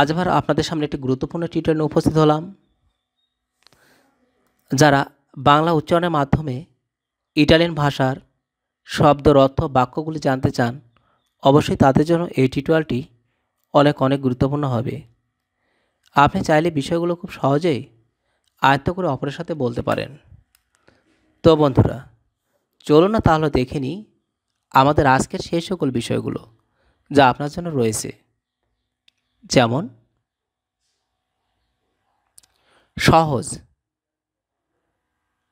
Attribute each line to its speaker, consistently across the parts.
Speaker 1: আজ আবার আপনাদের সামনে একটি গুরুত্বপূর্ণ টিউটার নিয়ে উপস্থিত হলাম যারা বাংলা উচ্চারণের মাধ্যমে ইটালিয়ান ভাষার শব্দ অর্থ বাক্যগুলি জানতে চান অবশ্যই তাদের জন্য এই টিউটোরিয়ালটি অনেক অনেক গুরুত্বপূর্ণ হবে আপনি চাইলে বিষয়গুলো খুব সহজেই আয়ত্ত করে অপরের সাথে বলতে পারেন তো বন্ধুরা চলো না তাহলে দেখে নিই আমাদের আজকের সেই সকল বিষয়গুলো যা আপনার জন্য রয়েছে যেমন সহজ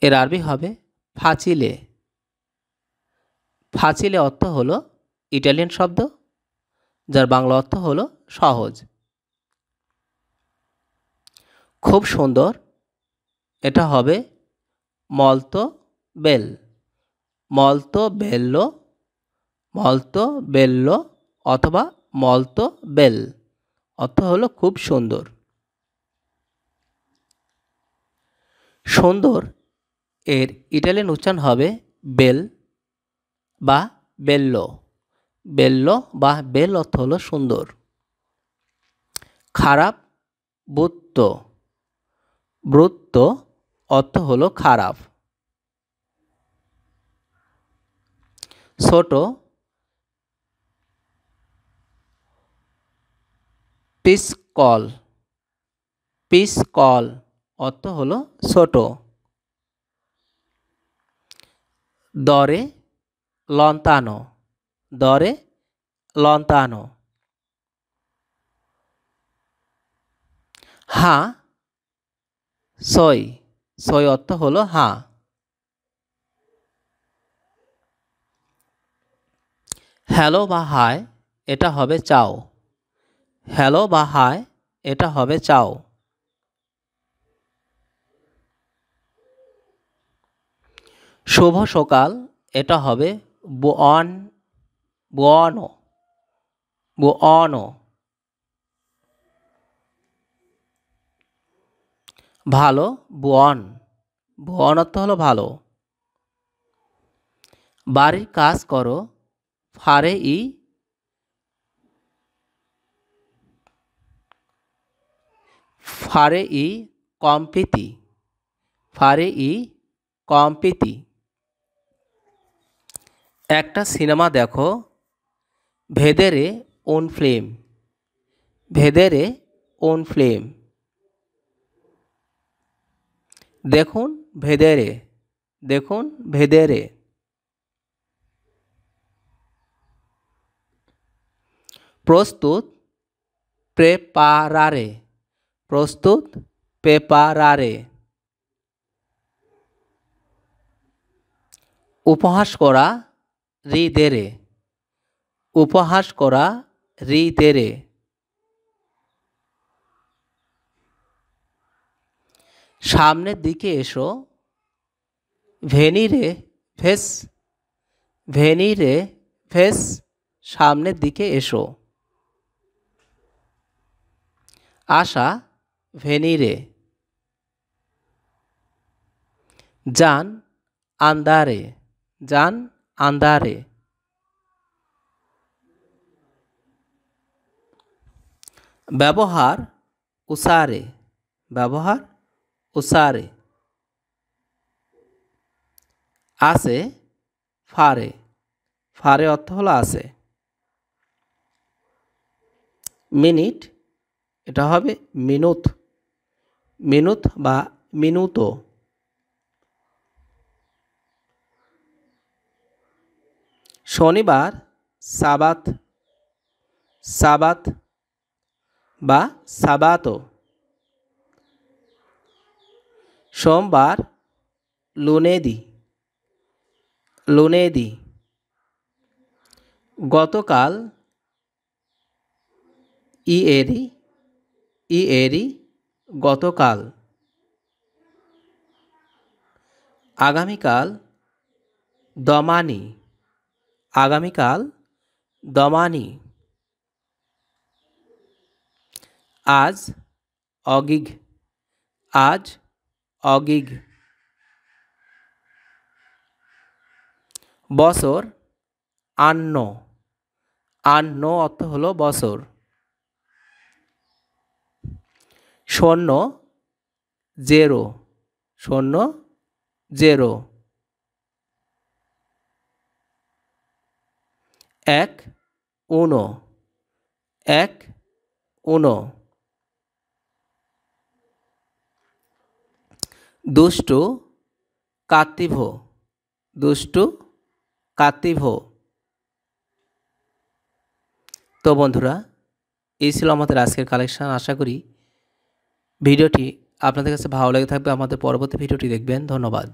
Speaker 1: এর আরবি হবে ফাচিলে ফাচিলে অর্থ হল ইটালিয়ান শব্দ যার বাংলা অর্থ হল সহজ খুব সুন্দর এটা হবে মলতো বেল মলতো বেল্লো মলতো বেল্লো অথবা মলতো বেল অর্থ হলো খুব সুন্দর সুন্দর এর ইটালিয়ান উচ্চারণ হবে বেল বা বেল্লো বেল্লো বা বেল অর্থ হলো সুন্দর খারাপ বুত্ত বৃত্ত অর্থ হলো খারাপ ছোট পিসকল পিসকল অর্থ হলো ছোট দরে লন্তানো দরে লন্তানো হা সই সই অর্থ হলো হা হ্যালো বা হাই এটা হবে চাও হ্যালো বা হাই এটা হবে চাও শুভ সকাল এটা হবে বন বন বন ভালো বন বনত্ব হলো ভালো বাড়ির কাজ করো ফারে ই ফারে ই কম্পিতি ফারে ই কম্পিতি একটা সিনেমা দেখো ভেদেরে ওন ফ্লেম ভেদেরে ওন ফ্লেম দেখুন ভেদেরে দেখুন ভেদেরে প্রস্তুত প্রেপারারে প্রস্তুত পেপারারে উপহাস করা রি উপহাস করা রি সামনের দিকে এসো ভেনিরে ফেস ভেনিরে ফেস সামনের দিকে এসো আশা ভেনিরে যান আন্দারে যান আন্দারে ব্যবহার উসারে ব্যবহার উসারে আসে ফারে ফারে অর্থ হলো আসে মিনিট এটা হবে মিনুথ মিনুত বা মিনুত শনিবার সাবাত সাবাত বা সাবাতো সোমবার লুনেদি লুনেদি গতকাল ইয়েরি এরি গতকাল আগামীকাল দমানি আগামীকাল দমানি আজ অগিঘ আজ অগিঘ বছর আন্ন আন্ন অর্থ হলো বছর শূন্য জেরো শূন্য জেরো এক উনো এক উনো দুষ্টু কাতিভ দুষ্টু কাতিভ তো বন্ধুরা এই ছিল আমাদের আজকের কালেকশান আশা করি ভিডিওটি আপনাদের কাছে ভালো লেগে থাকবে আমাদের পরবর্তী ভিডিওটি দেখবেন ধন্যবাদ